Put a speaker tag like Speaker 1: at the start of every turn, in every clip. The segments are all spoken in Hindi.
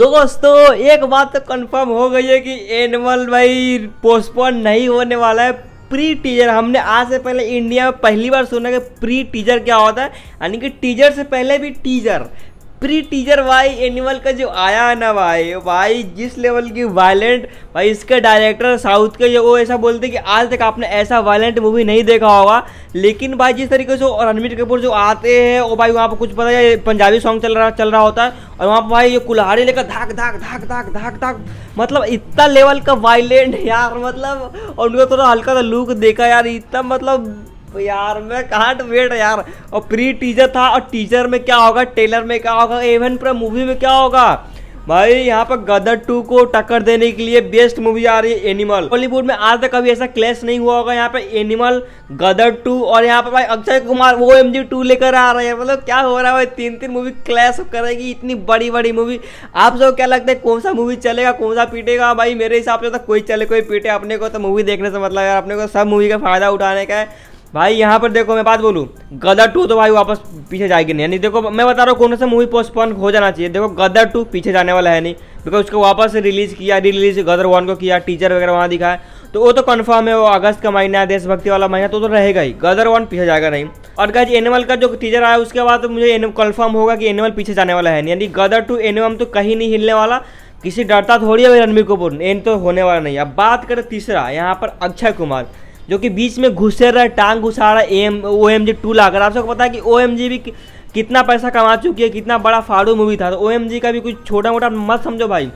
Speaker 1: दोस्तों एक बात तो कंफर्म हो गई है कि एनिमल भाई पोस्टपोन नहीं होने वाला है प्री टीजर हमने आज से पहले इंडिया में पहली बार सुना कि प्री टीजर क्या होता है यानी कि टीजर से पहले भी टीजर प्री टीजर वाई एनिमल का जो आया है ना भाई भाई जिस लेवल की वायलेंट भाई इसके डायरेक्टर साउथ के वो ऐसा बोलते कि आज तक आपने ऐसा वायलेंट मूवी नहीं देखा होगा लेकिन भाई जिस तरीके से रणबीर कपूर जो आते हैं वो भाई वहाँ पर कुछ पता है पंजाबी सॉन्ग चल रहा चल रहा होता है और वहाँ पर भाई ये कुल्हाड़ी लेकर धाक धाक धाक धाक धाक धाक मतलब इतना लेवल का वायलेंट यार मतलब और उनका थोड़ा हल्का सा लुक देखा यार इतना मतलब तो यार मैं कहा वेट यार और प्री टीजर था और टीजर में क्या होगा टेलर में क्या होगा एवन पूरा मूवी में क्या होगा भाई यहाँ पर गदर टू को टक्कर देने के लिए बेस्ट मूवी आ रही है एनिमल बॉलीवुड में आज तक कभी ऐसा क्लैश नहीं हुआ होगा यहाँ पे एनिमल गदर टू और यहाँ पर भाई अक्षय कुमार वो एम जी टू लेकर आ रहे हैं मतलब क्या हो रहा है भाई तीन तीन मूवी क्लैश करेगी इतनी बड़ी बड़ी मूवी आप सब क्या लगता है कौन सा मूवी चलेगा कौन सा पीटेगा भाई मेरे हिसाब से तो कोई चले कोई पीटे अपने को तो मूवी देखने से मतलब यार अपने को सब मूवी का फायदा उठाने का है भाई यहाँ पर देखो मैं बात बोलूँ गदर टू तो भाई वापस पीछे जाएगी नहीं यानी देखो मैं बता रहा हूँ कौन सा मूवी पोस्टपोन हो जाना चाहिए देखो गदर टू पीछे जाने वाला है नहीं बिकॉज उसको वापस रिलीज किया री रिलीज गदर वन को किया टीचर वगैरह वहाँ दिखाया तो वो तो कन्फर्म है वो अगस्त का महीना है देशभक्ति वाला महीना तो तो रहेगा ही गदर वन पीछे जाएगा नहीं और गाइज एनिमल का जो टीजर आया उसके बाद मुझे कन्फर्म होगा कि एनिमल पीछे जाने वाला है यानी गदर टू एनिमल तो कहीं नहीं हिलने वाला किसी डरता थोड़ी है रणबीर कपूर एन तो होने वाला नहीं अब बात करें तीसरा यहाँ पर अक्षय कुमार जो कि बीच में घुसे रहा है टांग घुसा रहा है M O M G two लाकर आप सबको पता है कि ओ एम जी भी कितना पैसा कमा चुकी है कितना बड़ा फाड़ू मूवी था तो ओ एम जी का भी कुछ छोटा मोटा मत समझो भाई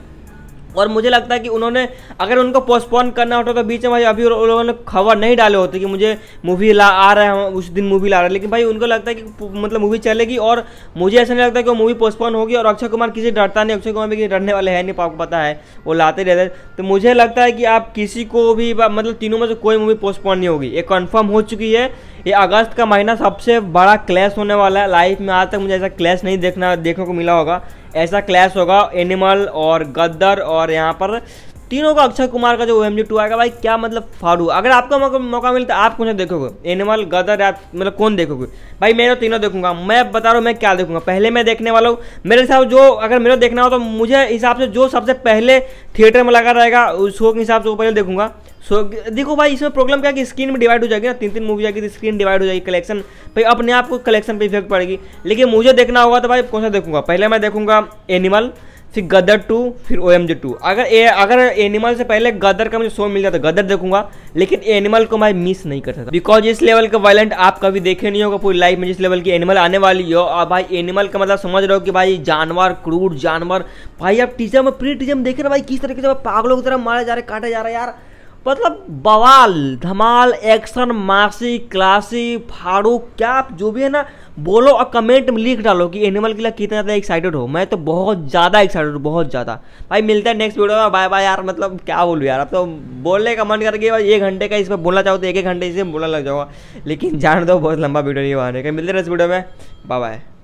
Speaker 1: और मुझे लगता है कि उन्होंने अगर उनको पोस्टपोन करना होता तो बीच में भाई अभी लोगों ने खबर नहीं डाले होते कि मुझे मूवी ला आ रहा है उस दिन मूवी ला रहा है लेकिन भाई उनको लगता है कि मतलब मूवी चलेगी और मुझे ऐसा नहीं लगता कि वो मूवी पोस्टपोन होगी और अक्षय कुमार किसी डरता नहीं अक्षय कुमार भी किसी डरने वाले हैं नहीं आपको पता है वो लाते रहते तो मुझे लगता है कि आप किसी को भी मतलब तीनों में से कोई मूवी पोस्टपोन नहीं होगी ये कन्फर्म हो चुकी है ये अगस्त का महीना सबसे बड़ा क्लैश होने वाला है लाइफ में आज तक मुझे ऐसा क्लैश नहीं देखना देखने को मिला होगा ऐसा क्लैश होगा एनिमल और गद्दर और यहाँ पर तीनों का अक्षय कुमार का जो ओ एम जी टू आएगा भाई क्या मतलब फारू अगर आपको मौका, मिलता तो है आप कौन देखोगे एनिमल गदर या मतलब कौन देखोगे भाई मैं तो तीनों देखूंगा मैं बता रहा हूँ मैं क्या देखूंगा पहले मैं देखने वाला हूँ मेरे हिसाब जो अगर मेरे देखना हो तो मुझे हिसाब से जो सबसे पहले थिएटर में लगा रहेगा उस शो के हिसाब से वो पहले देखूंगा सो देखो भाई इसमें प्रॉब्लम क्या है कि स्क्रीन में डिवाइड हो जाएगी ना तीन तीन मूवी जाएगी तो स्क्रीन डिवाइड हो जाएगी कलेक्शन भाई अपने आप को कलेक्शन पे इफेक्ट पड़ेगी लेकिन मुझे देखना होगा तो भाई कौन सा देखूंगा पहले मैं देखूंगा एनिमल फिर गदर टू फिर ओ टू अगर ए अगर एनिमल से पहले गदर का मुझे शो मिल जाता गदर देखूंगा लेकिन एनिमल को मैं मिस नहीं कर सकता बिकॉज इस लेवल का वायलेंट आप कभी देखे नहीं होगा पूरी लाइफ में जिस लेवल की एनिमल आने वाली हो और भाई एनिमल का मतलब समझ रहे हो कि भाई जानवर क्रूड जानवर भाई आप टीचर में प्री टीचर में देखे ना भाई किस तरीके से पागलों की तरह मारे जा रहे काटे जा रहे यार मतलब बवाल धमाल एक्शन मासी क्लासी फारूक क्या आप जो भी है ना बोलो और कमेंट में लिख डालो कि एनिमल के लिए कितना ज़्यादा एक्साइटेड हो मैं तो बहुत ज़्यादा एक्साइटेड हूँ बहुत ज़्यादा भाई मिलता है नेक्स्ट वीडियो में बाय बाय यार मतलब क्या बोलूँ यार अब तो बोलने का मन करके भाई एक घंटे का इस पर बोलना चाहो तो एक एक घंटे इसे बोला लग जाऊंगा लेकिन जान दो बहुत लंबा वीडियो नहीं बनाने का मिलते हैं नेक्स्ट वीडियो में बाय बाय